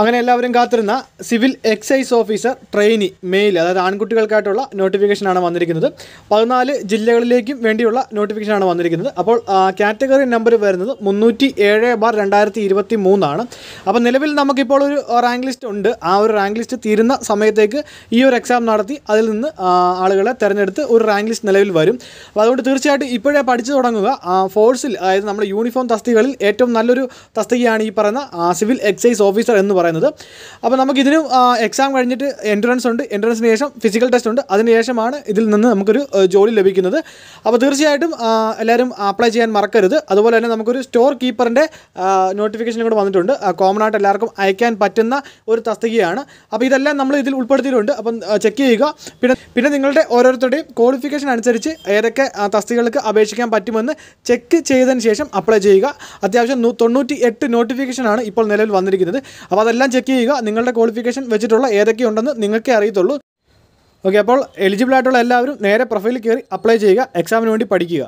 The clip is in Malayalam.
അങ്ങനെ എല്ലാവരും കാത്തിരുന്ന civil excise officer trainee male അതായത് ആൺകുട്ടികൾക്കായിട്ടുള്ള നോട്ടിഫിക്കേഷനാണ് വന്നിരിക്കുന്നത് പതിനാല് ജില്ലകളിലേക്കും വേണ്ടിയുള്ള നോട്ടിഫിക്കേഷനാണ് വന്നിരിക്കുന്നത് അപ്പോൾ കാറ്റഗറി നമ്പർ വരുന്നത് മുന്നൂറ്റി ഏഴ് ബാർ രണ്ടായിരത്തി ഇരുപത്തി മൂന്നാണ് അപ്പോൾ നിലവിൽ നമുക്കിപ്പോൾ ഒരു റാങ്ക് ലിസ്റ്റ് ഉണ്ട് ആ ഒരു റാങ്ക് ലിസ്റ്റ് തീരുന്ന സമയത്തേക്ക് ഈ ഒരു എക്സാം നടത്തി അതിൽ നിന്ന് ആളുകളെ തിരഞ്ഞെടുത്ത് ഒരു റാങ്ക് ലിസ്റ്റ് നിലവിൽ വരും അപ്പോൾ അതുകൊണ്ട് തീർച്ചയായിട്ടും ഇപ്പോഴേ പഠിച്ചു തുടങ്ങുക ഫോഴ്സിൽ അതായത് നമ്മുടെ യൂണിഫോം തസ്തികളിൽ ഏറ്റവും നല്ലൊരു തസ്തികയാണ് ഈ പറയുന്ന സിവിൽ എക്സൈസ് ഓഫീസർ എന്ന് പറയുന്നത് അപ്പോൾ നമുക്കിതിന് എക്സാം കഴിഞ്ഞിട്ട് എൻട്രൻസ് ഉണ്ട് എൻട്രൻസിന് ശേഷം ഫിസിക്കൽ ടെസ്റ്റ് ഉണ്ട് ശേഷമാണ് ഇതിൽ നിന്ന് നമുക്കൊരു ജോലി ലഭിക്കുന്നത് അപ്പോൾ തീർച്ചയായിട്ടും എല്ലാവരും അപ്ലൈ ചെയ്യാൻ മറക്കരുത് അതുപോലെ തന്നെ നമുക്കൊരു സ്റ്റോർ കീപ്പറിൻ്റെ നോട്ടിഫിക്കേഷൻ കൂടെ വന്നിട്ടുണ്ട് കോമൺ ആയിട്ട് എല്ലാവർക്കും അയക്കാൻ പറ്റുന്ന ഒരു തസ്തികയാണ് അപ്പോൾ ഇതെല്ലാം നമ്മൾ ഇതിൽ ഉൾപ്പെടുത്തിയിട്ടുണ്ട് അപ്പം ചെക്ക് ചെയ്യുക പിന്നെ പിന്നെ നിങ്ങളുടെ ഓരോരുത്തരുടെയും ക്വാളിഫിക്കേഷൻ അനുസരിച്ച് ഏതൊക്കെ തസ്തികൾക്ക് അപേക്ഷിക്കാൻ പറ്റുമെന്ന് ചെക്ക് ചെയ്തതിന് ശേഷം അപ്ലൈ ചെയ്യുക അത്യാവശ്യം തൊണ്ണൂറ്റി എട്ട് നോട്ടിഫിക്കേഷനാണ് ഇപ്പോൾ നിലവിൽ വന്നിരിക്കുന്നത് അപ്പോൾ അതെല്ലാം ചെക്ക് ചെയ്യുക നിങ്ങളുടെ ക്വാളിഫിക്കേഷൻ വെച്ചിട്ടുള്ള ഏതൊക്കെയുണ്ടെന്ന് നിങ്ങൾക്കേ അറിയത്തുള്ളൂ ഓക്കെ അപ്പോൾ എലിജിബിൾ ആയിട്ടുള്ള എല്ലാവരും നേരെ പ്രൊഫൈലിൽ കയറി അപ്ലൈ ചെയ്യുക എക്സാമിന് വേണ്ടി പഠിക്കുക